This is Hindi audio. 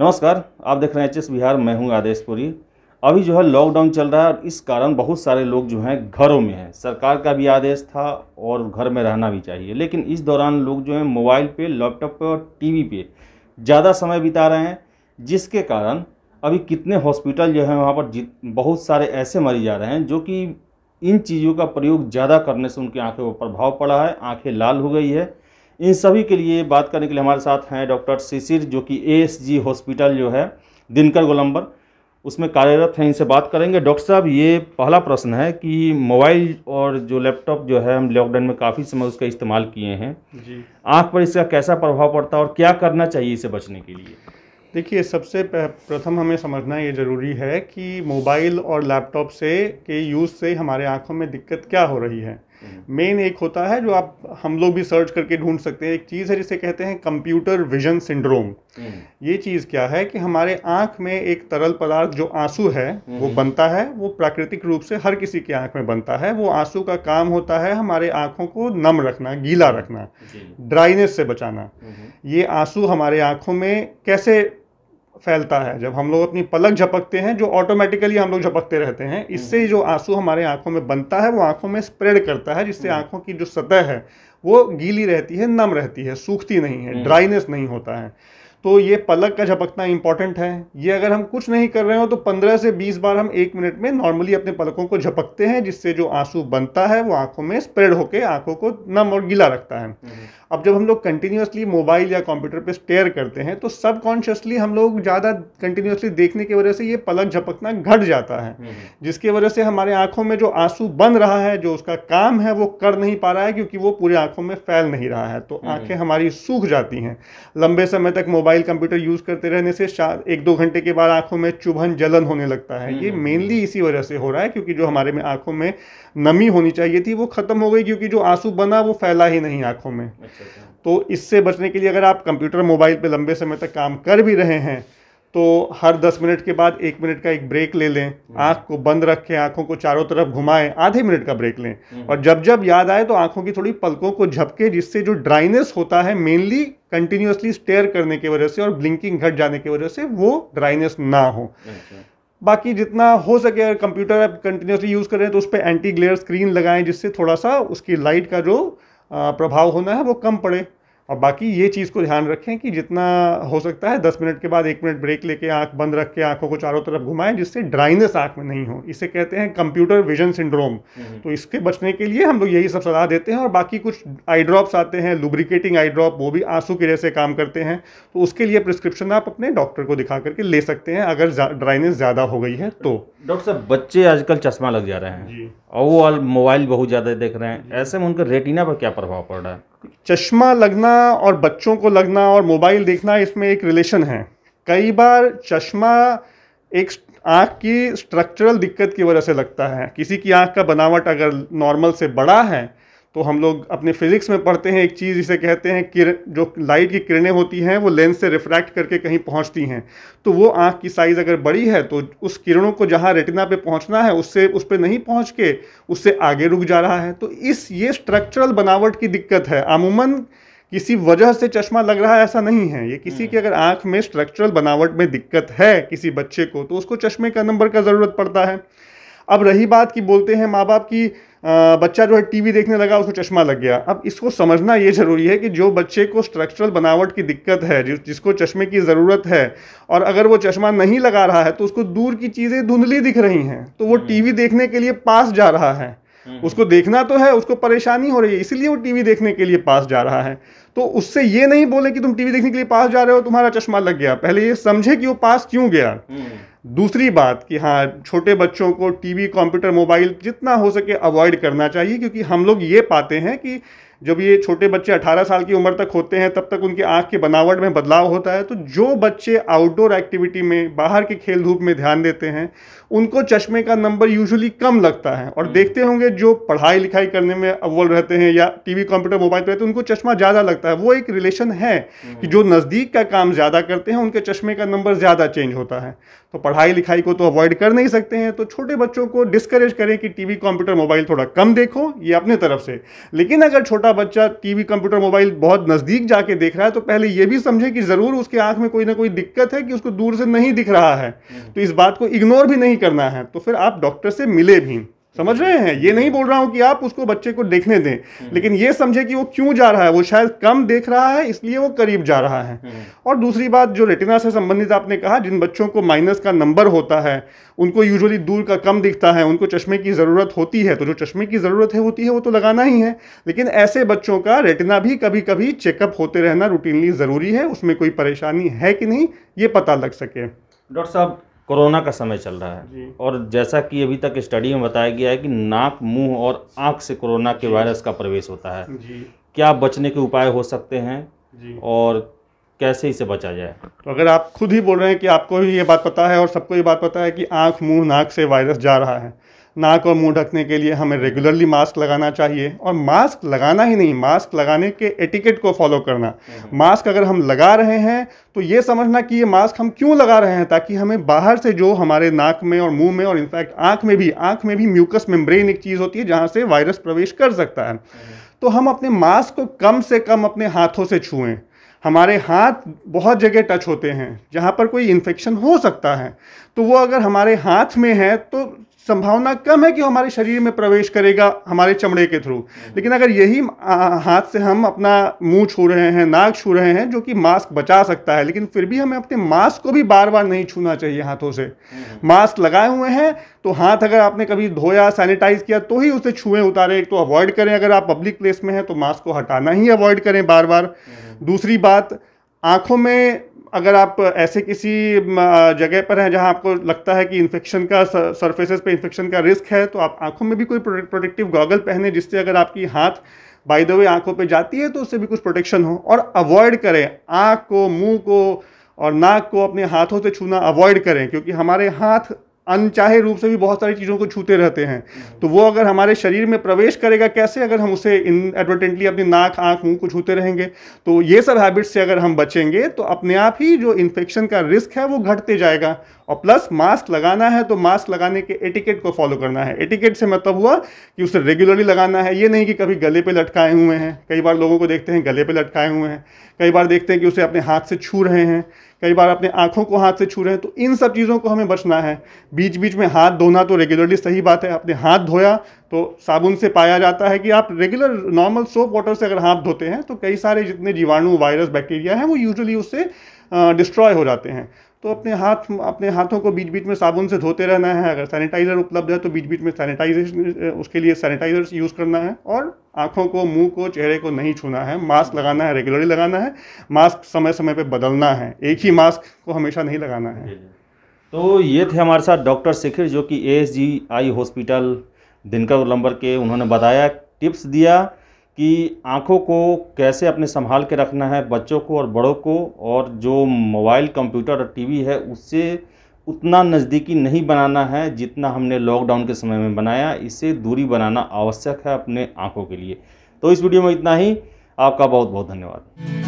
नमस्कार आप देख रहे हैं एच बिहार मैं हूं पुरी अभी जो है लॉकडाउन चल रहा है और इस कारण बहुत सारे लोग जो हैं घरों में हैं सरकार का भी आदेश था और घर में रहना भी चाहिए लेकिन इस दौरान लोग जो हैं मोबाइल पे लैपटॉप पे और टीवी पे ज़्यादा समय बिता रहे हैं जिसके कारण अभी कितने हॉस्पिटल जो है वहाँ पर बहुत सारे ऐसे मरीज आ रहे हैं जो कि इन चीज़ों का प्रयोग ज़्यादा करने से उनकी आँखों पर प्रभाव पड़ा है आँखें लाल हो गई है इन सभी के लिए बात करने के लिए हमारे साथ हैं डॉक्टर शिशिर जो कि एएसजी हॉस्पिटल जो है दिनकर गोलंबर उसमें कार्यरत हैं इनसे बात करेंगे डॉक्टर साहब ये पहला प्रश्न है कि मोबाइल और जो लैपटॉप जो है हम लॉकडाउन में काफ़ी समय उसका इस्तेमाल किए हैं आँख पर इसका कैसा प्रभाव पड़ता है और क्या करना चाहिए इसे बचने के लिए देखिए सबसे प्रथम हमें समझना ये ज़रूरी है कि मोबाइल और लैपटॉप से के यूज़ से हमारे आँखों में दिक्कत क्या हो रही है मेन हम्म। एक होता है जो आप हम लोग भी सर्च करके ढूंढ सकते हैं एक चीज़ है जिसे कहते हैं कंप्यूटर विजन सिंड्रोम ये चीज़ क्या है कि हमारे आँख में एक तरल पदार्थ जो आंसू है वो हम्म। बनता है वो प्राकृतिक रूप से हर किसी की आँख में बनता है वो आंसू का काम होता है हमारे आँखों को नम रखना गीला रखना ड्राइनेस से बचाना हम्म। ये आंसू हमारे आँखों में कैसे फैलता है जब हम लोग अपनी पलक झपकते हैं जो ऑटोमेटिकली हम लोग झपकते रहते हैं इससे हम्म। जो आंसू हमारे आंखों में बनता है वो आंखों में स्प्रेड करता है जिससे हम्म। आंखों की जो सतह है वो गीली रहती है नम रहती है सूखती नहीं है ड्राइनेस हम्म। नहीं होता है तो ये पलक का झपकना इंपॉर्टेंट है ये अगर हम कुछ नहीं कर रहे हो तो 15 से 20 बार हम एक मिनट में नॉर्मली अपने पलकों को झपकते हैं जिससे जो आंसू बनता है वो आंखों में स्प्रेड होकर आंखों को नम और गीला रखता है हम्म। अब जब हम लोग कंटिन्यूसली मोबाइल या कंप्यूटर पर स्टेयर करते हैं तो सबकॉन्शियसली हम लोग ज़्यादा कंटिन्यूसली देखने की वजह से ये पलक झपकना घट जाता है हम्म। जिसकी वजह से हमारे आंखों में जो आंसू बन रहा है जो उसका काम है वो कर नहीं पा रहा है क्योंकि वो पूरे आंखों में फैल नहीं रहा है तो हम्म। आंखें हमारी सूख जाती हैं लंबे समय तक मोबाइल मोबाइल कंप्यूटर यूज़ करते रहने से एक दो घंटे के बाद आंखों में चुभन जलन होने लगता है ये मेनली हम्म। इसी वजह से हो रहा है क्योंकि जो हमारे में आंखों में नमी होनी चाहिए थी वो ख़त्म हो गई क्योंकि जो आंसू बना वो फैला ही नहीं आंखों में अच्छा, अच्छा। तो इससे बचने के लिए अगर आप कंप्यूटर मोबाइल पर लंबे समय तक काम कर भी रहे हैं तो हर दस मिनट के बाद एक मिनट का एक ब्रेक ले लें हम्म। आंख को बंद रखें आंखों को चारों तरफ घुमाएं आधे मिनट का ब्रेक लें हम्म। और जब जब याद आए तो आंखों की थोड़ी पलकों को झपके जिससे जो ड्राइनेस होता है मेनली कंटिन्यूसली स्टेयर करने की वजह से और ब्लिंकिंग घट जाने की वजह से वो ड्राइनेस ना हो अच्छा। बाकी जितना हो सके अगर कंप्यूटर आप कंटिन्यूसली यूज़ करें तो उस पर एंटी ग्लेयर स्क्रीन लगाएं जिससे थोड़ा सा उसकी लाइट का जो प्रभाव होना है वो कम पड़े और बाकी ये चीज़ को ध्यान रखें कि जितना हो सकता है दस मिनट के बाद एक मिनट ब्रेक लेके आंख बंद रख के आंखों को चारों तरफ घुमाएं जिससे ड्राइनेस आंख में नहीं हो इसे कहते हैं कंप्यूटर विजन सिंड्रोम हम्म। तो इसके बचने के लिए हम लोग यही सब सलाह देते हैं और बाकी कुछ आई ड्रॉप्स आते हैं लुब्रिकेटिंग आई ड्रॉप वो भी आंसू की जैसे काम करते हैं तो उसके लिए प्रिस्क्रिप्शन आप अपने डॉक्टर को दिखा करके ले सकते हैं अगर ड्राइनेस ज़्यादा हो गई है तो डॉक्टर साहब बच्चे आजकल चश्मा लग जा रहे हैं और वो मोबाइल बहुत ज़्यादा देख रहे हैं ऐसे में उनका रेटिना पर क्या प्रभाव पड़ रहा है चश्मा लगना और बच्चों को लगना और मोबाइल देखना इसमें एक रिलेशन है कई बार चश्मा एक आँख की स्ट्रक्चरल दिक्कत की वजह से लगता है किसी की आँख का बनावट अगर नॉर्मल से बड़ा है तो हम लोग अपने फिज़िक्स में पढ़ते हैं एक चीज़ इसे कहते हैं किर जो लाइट की किरणें होती हैं वो लेंस से रिफ्रैक्ट करके कहीं पहुंचती हैं तो वो आँख की साइज़ अगर बड़ी है तो उस किरणों को जहाँ रेटिना पे पहुंचना है उससे उस पर नहीं पहुंच के उससे आगे रुक जा रहा है तो इस ये स्ट्रक्चरल बनावट की दिक्कत है अमूमन किसी वजह से चश्मा लग रहा है ऐसा नहीं है ये किसी हम्म। की अगर आँख में स्ट्रक्चरल बनावट में दिक्कत है किसी बच्चे को तो उसको चश्मे का नंबर का ज़रूरत पड़ता है अब रही बात की बोलते हैं माँ बाप की बच्चा जो है टीवी देखने लगा उसको चश्मा लग गया अब इसको समझना ये ज़रूरी है कि जो बच्चे को स्ट्रक्चरल बनावट की दिक्कत है जिस जिसको चश्मे की ज़रूरत है और अगर वो चश्मा नहीं लगा रहा है तो उसको दूर की चीज़ें धुंधली दिख रही हैं तो वो हम्म। टीवी देखने के लिए पास जा रहा है हम्म, उसको देखना तो है उसको परेशानी हो रही है इसीलिए वो टीवी देखने के लिए पास जा रहा है तो उससे ये नहीं बोले कि तुम टीवी देखने के लिए पास जा रहे हो तुम्हारा चश्मा लग गया पहले ये समझे कि वो पास क्यों गया हम्म। दूसरी बात कि हाँ छोटे बच्चों को टीवी कंप्यूटर मोबाइल जितना हो सके अवॉइड करना चाहिए क्योंकि हम लोग ये पाते हैं कि जब ये छोटे बच्चे 18 साल की उम्र तक होते हैं तब तक उनकी आँख की बनावट में बदलाव होता है तो जो बच्चे आउटडोर एक्टिविटी में बाहर के खेल धूप में ध्यान देते हैं उनको चश्मे का नंबर यूजुअली कम लगता है और हम्म। देखते होंगे जो पढ़ाई लिखाई करने में अव्वल रहते हैं या टीवी कंप्यूटर मोबाइल पर रहते हैं उनको चश्मा ज़्यादा लगता है वो एक रिलेशन है कि हम्म। जो नज़दीक का काम ज़्यादा करते हैं उनके चश्मे का नंबर ज़्यादा चेंज होता है तो पढ़ाई लिखाई को तो अवॉइड कर नहीं सकते हैं तो छोटे बच्चों को डिस्करेज करें कि टी कंप्यूटर मोबाइल थोड़ा कम देखो ये अपने तरफ से लेकिन अगर छोटा छोटा बच्चा टीवी कंप्यूटर मोबाइल बहुत नज़दीक जाके देख रहा है तो पहले ये भी समझे कि ज़रूर उसके आंख में कोई ना कोई दिक्कत है कि उसको दूर से नहीं दिख रहा है हम्म। तो इस बात को इग्नोर भी नहीं करना है तो फिर आप डॉक्टर से मिले भी समझ रहे हैं ये नहीं बोल रहा हूं कि आप उसको बच्चे को देखने दें हम्म। लेकिन ये समझे कि वो क्यों जा रहा है वो शायद कम देख रहा है इसलिए वो करीब जा रहा है हम्म। और दूसरी बात जो रेटिना से संबंधित आपने कहा जिन बच्चों को माइनस का नंबर होता है उनको यूजुअली दूर का कम दिखता है उनको चश्मे की ज़रूरत होती है तो जो चश्मे की ज़रूरत है होती है वो तो लगाना ही है लेकिन ऐसे बच्चों का रेटिना भी कभी कभी चेकअप होते रहना रूटीनली ज़रूरी है उसमें कोई परेशानी है कि नहीं ये पता लग सके डॉक्टर साहब कोरोना का समय चल रहा है और जैसा कि अभी तक स्टडी में बताया गया है कि नाक मुंह और आंख से कोरोना के वायरस का प्रवेश होता है क्या बचने के उपाय हो सकते हैं और कैसे इसे बचा जाए तो अगर आप खुद ही बोल रहे हैं कि आपको भी ये बात पता है और सबको ये बात पता है कि आँख मुंह नाक से वायरस जा रहा है नाक और मुंह ढकने के लिए हमें रेगुलरली मास्क लगाना चाहिए और मास्क लगाना ही नहीं मास्क लगाने के एटिकेट को फॉलो करना मास्क हम्म। अगर हम लगा रहे हैं तो ये समझना कि ये मास्क हम क्यों लगा रहे हैं ताकि हमें बाहर से जो हमारे नाक में और मुंह में और इनफैक्ट आँख में भी आँख में भी म्यूकस मेम्ब्रेन एक चीज़ होती है जहाँ से वायरस प्रवेश कर सकता है हम्म। तो हम अपने मास्क को कम से कम अपने हाथों से छुएं हमारे हाथ बहुत जगह टच होते हैं जहाँ पर कोई इन्फेक्शन हो सकता है तो वो अगर हमारे हाथ में है तो संभावना कम है कि हमारे शरीर में प्रवेश करेगा हमारे चमड़े के थ्रू हम्म। लेकिन अगर यही हाथ से हम अपना मुंह छू रहे हैं नाक छू रहे हैं जो कि मास्क बचा सकता है लेकिन फिर भी हमें अपने मास्क को भी बार बार नहीं छूना चाहिए हाथों से हम्म। मास्क लगाए हुए हैं तो हाथ अगर आपने कभी धोया सैनिटाइज किया तो ही उसे छुए उतारे तो अवॉइड करें अगर आप पब्लिक प्लेस में हैं तो मास्क को हटाना ही अवॉइड करें बार बार हम्म। दूसरी बात आंखों में अगर आप ऐसे किसी जगह पर हैं जहां आपको लगता है कि इन्फेक्शन का सरफेसेस पे इन्फेक्शन का रिस्क है तो आप आंखों में भी कोई प्रोटेक्टिव गॉगल पहने जिससे अगर आपकी हाथ बाय द वे आंखों पे जाती है तो उससे भी कुछ प्रोटेक्शन हो और अवॉइड करें आँख को मुँह को और नाक को अपने हाथों से छूना अवॉइड करें क्योंकि हमारे हाथ अनचाहे रूप से भी बहुत सारी चीज़ों को छूते रहते हैं तो वो अगर हमारे शरीर में प्रवेश करेगा कैसे अगर हम उसे इन एडवर्टेंटली अपनी नाक आँख मुँह को छूते रहेंगे तो ये सब हैबिट्स से अगर हम बचेंगे तो अपने आप ही जो इन्फेक्शन का रिस्क है वो घटते जाएगा और प्लस मास्क लगाना है तो मास्क लगाने के एटिकेट को फॉलो करना है एटिकेट से मतलब हुआ कि उसे रेगुलरली लगाना है ये नहीं कि कभी गले पे लटकाए हुए हैं कई बार लोगों को देखते हैं गले पे लटकाए हुए हैं कई बार देखते हैं कि उसे अपने हाथ से छू रहे हैं कई बार अपने आँखों को हाथ से छू रहे हैं तो इन सब चीज़ों को हमें बचना है बीच बीच में हाथ धोना तो रेगुलरली सही बात है अपने हाथ धोया तो साबुन से पाया जाता है कि आप रेगुलर नॉर्मल सोप वाटर से अगर हाथ धोते हैं तो कई सारे जितने जीवाणु वायरस बैक्टीरिया हैं वो यूजली उससे डिस्ट्रॉय हो जाते हैं तो अपने हाथ अपने हाथों को बीच बीच में साबुन से धोते रहना है अगर सैनिटाइज़र उपलब्ध है तो बीच बीच में सैनिटाइजेशन उसके लिए सैनिटाइजर यूज़ करना है और आँखों को मुंह को चेहरे को नहीं छूना है मास्क लगाना है रेगुलरली लगाना है मास्क समय समय पर बदलना है एक ही मास्क को हमेशा नहीं लगाना है तो ये थे हमारे साथ डॉक्टर शिखिर जो कि A S G eye hospital Dinkar number के उन्होंने बताया टिप्स दिया कि आँखों को कैसे अपने संभाल के रखना है बच्चों को और बड़ों को और जो मोबाइल कंप्यूटर और टीवी है उससे उतना नज़दीकी नहीं बनाना है जितना हमने लॉकडाउन के समय में बनाया इससे दूरी बनाना आवश्यक है अपने आँखों के लिए तो इस वीडियो में इतना ही आपका बहुत बहुत धन्यवाद